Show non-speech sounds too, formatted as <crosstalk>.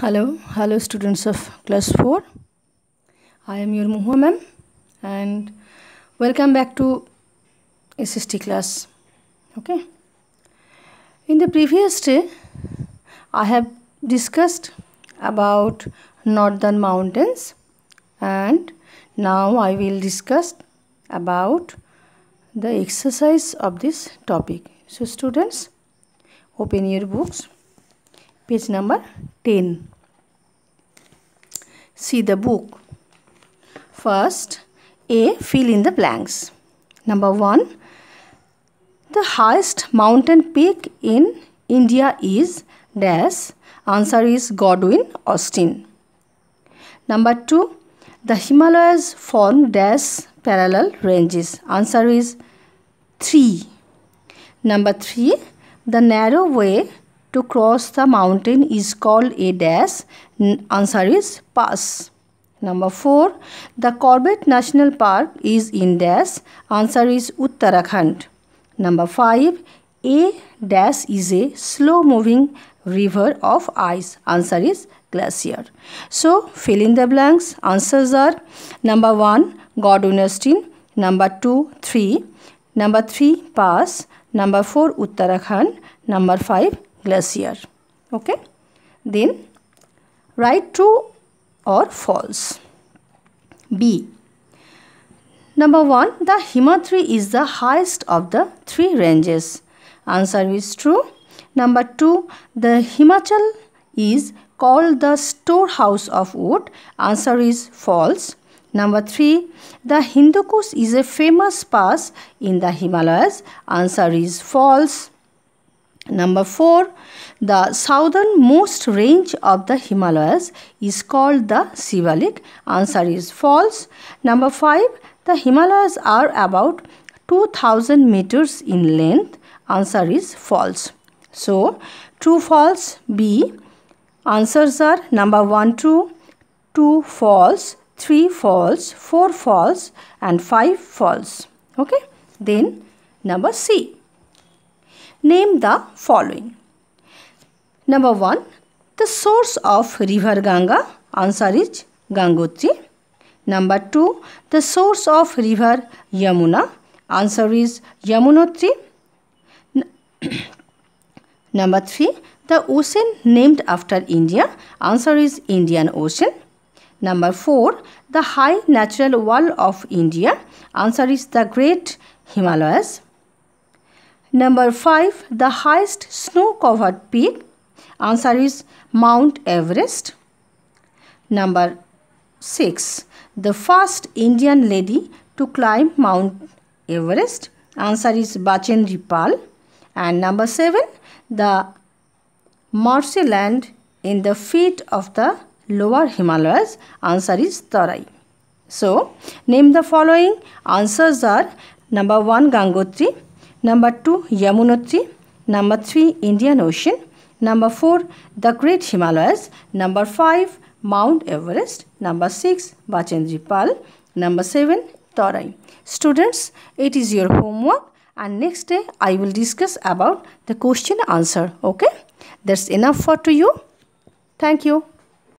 hello hello students of class 4 i am your muhua ma'am and welcome back to sst class okay in the previous day i have discussed about northern mountains and now i will discuss about the exercise of this topic so students open your books page number 10 see the book first a fill in the blanks number 1 the highest mountain peak in india is dash answer is godwin austin number 2 the himalayas form dash parallel ranges answer is 3 number 3 the narrow way to cross the mountain is called a dash. Answer is pass. Number 4. The Corbett National Park is in dash. Answer is Uttarakhand. Number 5. A dash is a slow moving river of ice. Answer is glacier. So fill in the blanks. Answers are number 1 Gordon number 2 3, number 3 Pass, number 4 Uttarakhand, number 5 glacier okay then write true or false b number 1 the himatri is the highest of the three ranges answer is true number 2 the himachal is called the storehouse of wood answer is false Number 3. The Hindukush is a famous pass in the Himalayas. Answer is false. Number 4. The southernmost range of the Himalayas is called the Siwalik. Answer is false. Number 5. The Himalayas are about 2000 meters in length. Answer is false. So, true false B. Answers are number 1 true, 2 false, 3 false, 4 false and 5 false. Okay. Then number C. Name the following. Number 1. The source of river Ganga. Answer is Gangotri. Number 2. The source of river Yamuna. Answer is Yamunotri. <clears throat> Number 3. The ocean named after India. Answer is Indian Ocean. Number 4. The high natural wall of India. Answer is the Great Himalayas. Number 5. The highest snow-covered peak. Answer is Mount Everest. Number 6. The first Indian lady to climb Mount Everest. Answer is Bachendri Pal. And number 7. The land in the feet of the lower Himalayas. Answer is Tarai. So, name the following. Answers are number 1 Gangotri, number 2 Yamunotri, number 3 Indian Ocean, number 4 the Great Himalayas, number 5 Mount Everest, number 6 Bachendri Pal, number 7 Torai. Students, it is your homework and next day I will discuss about the question answer. Okay, that's enough for to you. Thank you.